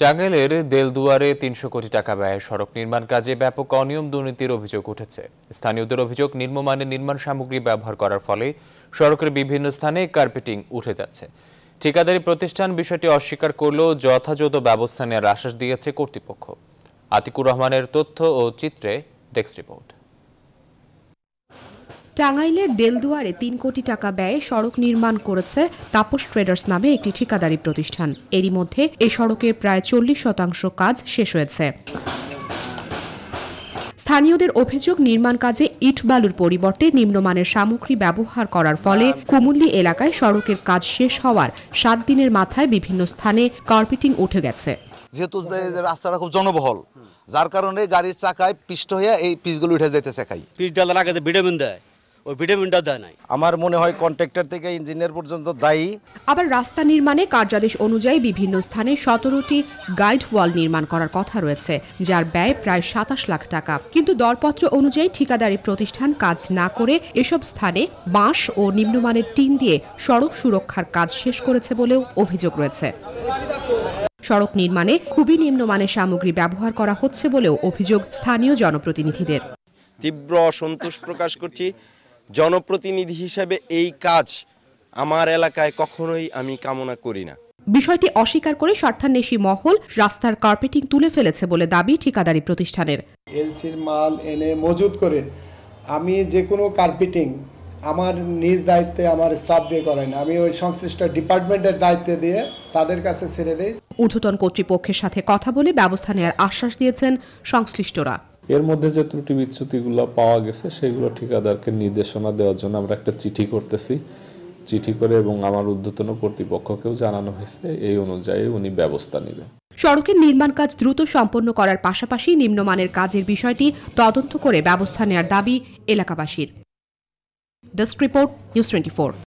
চাঙ্গেলের দেলদুয়ারে তিনশো কোটি টাকা ব্যয়ে সড়ক নির্মাণ কাজে ব্যাপক অনিয়ম দুর্নীতির অভিযোগ উঠেছে স্থানীয়দের অভিযোগ নিম্নমানের নির্মাণ সামগ্রী ব্যবহার করার ফলে সড়কের বিভিন্ন স্থানে কার্পেটিং উঠে যাচ্ছে ঠিকাদারি প্রতিষ্ঠান বিষয়টি অস্বীকার করলেও যথাযথ ব্যবস্থা নেওয়ার আশ্বাস দিয়েছে কর্তৃপক্ষ আতিকুর রহমানের তথ্য ও চিত্রে ডেস্ক রিপোর্ট টাঙ্গাইলের দেলদুয়ারে তিন কোটি টাকা ব্যয়ে সড়ক নির্মাণ করেছে তাপস ট্রেডার্স নামে একটি ঠিকাদারি প্রতিষ্ঠান এরই মধ্যে এ সড়কের প্রায় চল্লিশ শতাংশ কাজ শেষ হয়েছে স্থানীয়দের অভিযোগ নির্মাণ কাজে ইট বালুর পরিবর্তে নিম্নমানের সামগ্রী ব্যবহার করার ফলে কুমুল্লি এলাকায় সড়কের কাজ শেষ হওয়ার সাত দিনের মাথায় বিভিন্ন স্থানে কার্পেটিং উঠে গেছে যেহেতু রাস্তাটা খুব জনবহল যার কারণে গাড়ির চাকায় পিষ্ট হয়ে এই পিসগুলো উঠে যেতে শেখাই পিস ডালার আগে ভিটামিন দেয় ওই ভিটামিনটা দেয় নাই আমার মনে হয় কন্ট্রাক্টর থেকে ইঞ্জিনিয়ার পর্যন্ত দায়ী আবার রাস্তা নির্মাণে কার্যাদেশ অনুযায়ী বিভিন্ন স্থানে সতেরোটি গাইড ওয়াল নির্মাণ করার কথা রয়েছে যার ব্যয় প্রায় সাতাশ লাখ টাকা কিন্তু দরপত্র অনুযায়ী ঠিকাদারি প্রতিষ্ঠান কাজ না করে এসব স্থানে বাঁশ ও নিম্নমানের টিন দিয়ে সড়ক সুরক্ষার কাজ শেষ করেছে বলেও অভিযোগ রয়েছে সড়ক নির্মাণে খুবই নিম্নমানের সামগ্রী ব্যবহার করা হচ্ছে বলেও অভিযোগ স্থানীয় জনপ্রতিনিধিদের তীব্র অসন্তোষ প্রকাশ করছি জনপ্রতিনিধি হিসেবে এই কাজ আমার এলাকায় কখনোই আমি কামনা করি না বিষয়টি অস্বীকার করে স্বার্থান্বেষী মহল রাস্তার কার্পেটিং তুলে ফেলেছে বলে দাবি ঠিকাদারি প্রতিষ্ঠানের এলসির মাল এনে মজুত করে আমি যে কোনো কার্পেটিং আমার নিজ দায়িত্বে আমার স্টাফ দিয়ে করাই না আমি ওই সংশ্লিষ্ট ডিপার্টমেন্টের দায়িত্ব দিয়ে তাদের কাছে ছেড়ে দিই ঊর্ধ্বতন কর্তৃপক্ষের সাথে কথা বলে ব্যবস্থা নেওয়ার আশ্বাস দিয়েছেন সংশ্লিষ্টরা এর মধ্যে যে ত্রুটি বিচ্যুতিগুলো পাওয়া গেছে সেগুলো ঠিকাদারকে নির্দেশনা দেওয়ার জন্য আমরা একটা চিঠি করতেছি চিঠি করে এবং আমার উদ্ধতন কর্তৃপক্ষকেও জানানো হয়েছে এই অনুযায়ী উনি ব্যবস্থা নেবেন সড়কের নির্মাণ কাজ দ্রুত সম্পন্ন করার পাশাপাশি নিম্নমানের কাজের বিষয়টি তদন্ত করে ব্যবস্থা নেওয়ার দাবি এলাকাবাসীর ডেস্ক রিপোর্ট নিউজ টোয়েন্টি